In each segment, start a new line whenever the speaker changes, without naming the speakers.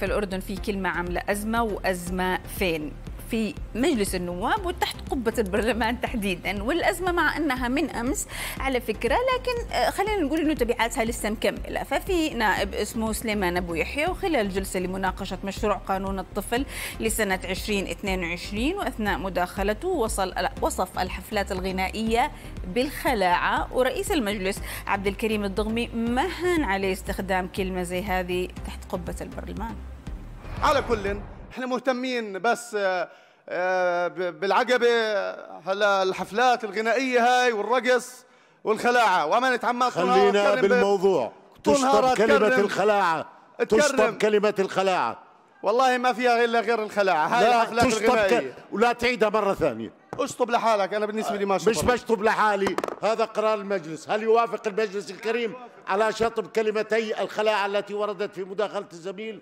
في الأردن في كلمة عاملة أزمة وأزمة فين في مجلس النواب وتحت قبة البرلمان تحديدا والأزمة مع أنها من أمس على فكرة لكن آه، خلينا نقول أنه تبعاتها لسه مكملة ففي نائب اسمه سليمان أبو يحيى وخلال جلسة لمناقشة مشروع قانون الطفل لسنة 2022 وأثناء مداخلته وصل وصف الحفلات الغنائية بالخلاعة ورئيس المجلس عبد الكريم الضغمي مهن عليه استخدام كلمة زي هذه تحت قبة البرلمان
على كل احنا مهتمين بس آه، آه، بالعقبة هلا الحفلات الغنائيه هاي والرقص والخلاعه وما نتعمق خلينا بالموضوع تشطب كلمه الخلاعه
تشطب كلمه الخلاعه والله ما فيها الا غير الخلاعه هاي لا الحفلات الغنائيه ك... ولا تعيدها مره ثانيه اشطب لحالك انا بالنسبه لي ما شطب آه، مش بشطب لحالي هذا قرار المجلس هل يوافق المجلس الكريم على شطب كلمتي الخلاعه التي وردت في مداخله الزميل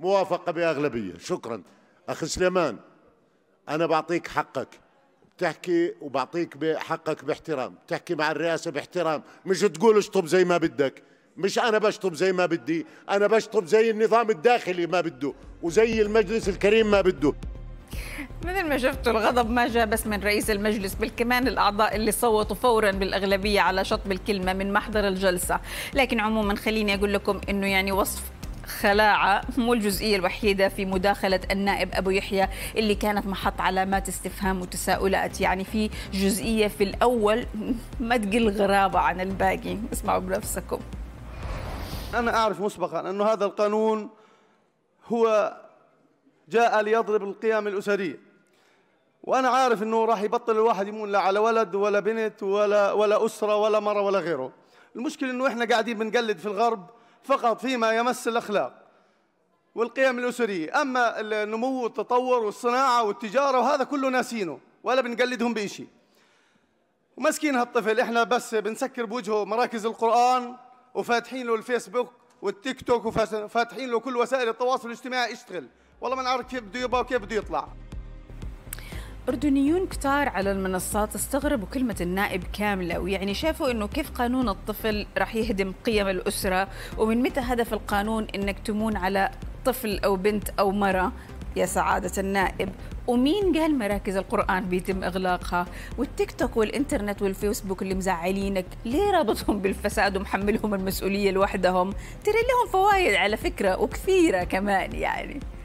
موافقه باغلبيه شكرا أخي سليمان انا بعطيك حقك بتحكي وبعطيك حقك باحترام بتحكي مع الرئاسه باحترام مش تقول اشطب زي ما بدك مش انا بشطب زي ما بدي انا بشطب زي النظام الداخلي ما بده وزي المجلس الكريم ما بده
مثل ما شفتوا الغضب ما جاء بس من رئيس المجلس بل كمان الأعضاء اللي صوتوا فورا بالأغلبية على شطب الكلمة من محضر الجلسة لكن عموما خليني أقول لكم أنه يعني وصف خلاعة مو الجزئية الوحيدة في مداخلة النائب أبو يحيى اللي كانت محط علامات استفهام وتساؤلات يعني في جزئية في الأول ما تقل غرابة عن الباقي
اسمعوا بنفسكم أنا أعرف مسبقا أن هذا القانون هو جاء ليضرب القيم الأسرية وأنا عارف أنه راح يبطل الواحد يمون لا على ولد ولا بنت ولا, ولا أسرة ولا مرة ولا غيره المشكلة أنه إحنا قاعدين بنقلد في الغرب فقط فيما يمس الأخلاق والقيم الأسرية أما النمو والتطور والصناعة والتجارة وهذا كله ناسينه ولا بنقلدهم بإشي ومسكين هالطفل إحنا بس بنسكر بوجهه مراكز القرآن وفاتحين له الفيسبوك والتيك توك وفاتحين له كل وسائل التواصل الاجتماعي اشتغل والله ما نعرف كيف بده يبقى وكيف بده يطلع
أردنيون كتار على المنصات استغربوا كلمة النائب كاملة ويعني شافوا أنه كيف قانون الطفل راح يهدم قيم الأسرة ومن متى هدف القانون أنك تمون على طفل أو بنت أو مرة يا سعادة النائب ومين قال مراكز القرآن بيتم إغلاقها والتيك توك والإنترنت والفيسبوك اللي مزعلينك ليه رابطهم بالفساد ومحملهم المسؤولية لوحدهم ترى لهم فوائد على فكرة وكثيرة كمان يعني